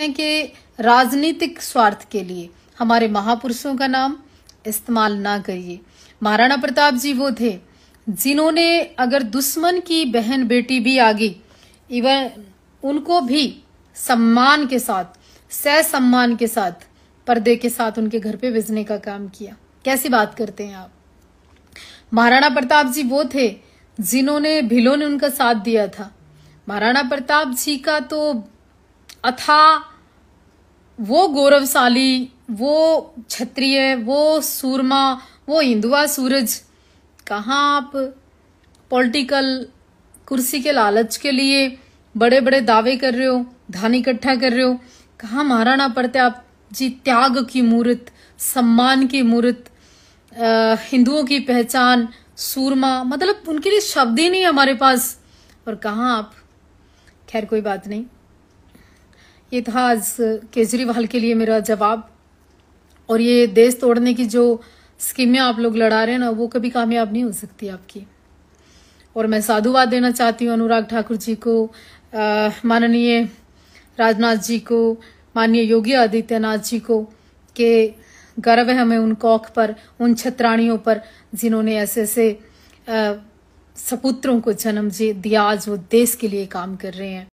हैं कि राजनीतिक स्वार्थ के लिए हमारे महापुरुषों का नाम इस्तेमाल ना करिए महाराणा प्रताप जी वो थे जिन्होंने अगर दुश्मन की बहन बेटी भी आ गई इवन उनको भी सम्मान के साथ सह सम्मान के साथ पर्दे के साथ उनके घर पे भेजने का काम किया कैसी बात करते हैं आप महाराणा प्रताप जी वो थे जिन्होंने भिलो ने उनका साथ दिया था महाराणा प्रताप जी का तो अथा वो गौरवशाली वो क्षत्रिय वो सूरमा वो हिंदुआ सूरज कहाँ आप पॉलिटिकल कुर्सी के लालच के लिए बड़े बड़े दावे कर रहे हो धान इकट्ठा कर रहे हो कहा महाराणा प्रताप जी त्याग की मूर्त सम्मान की मूर्त हिंदुओं की पहचान सूरमा मतलब उनके लिए शब्द ही नहीं हमारे पास और कहा आप खैर कोई बात नहीं ये था आज केजरीवाल के लिए मेरा जवाब और ये देश तोड़ने की जो स्कीमें आप लोग लड़ा रहे हैं ना वो कभी कामयाब नहीं हो सकती आपकी और मैं साधुवाद देना चाहती हूँ अनुराग ठाकुर जी को माननीय राजनाथ जी को माननीय योगी आदित्यनाथ जी को के गर्व है हमें उन कौख पर उन छत्राणियों पर जिन्होंने ऐसे ऐसे सपुत्रों को जन्म दिया आज वो देश के लिए काम कर रहे हैं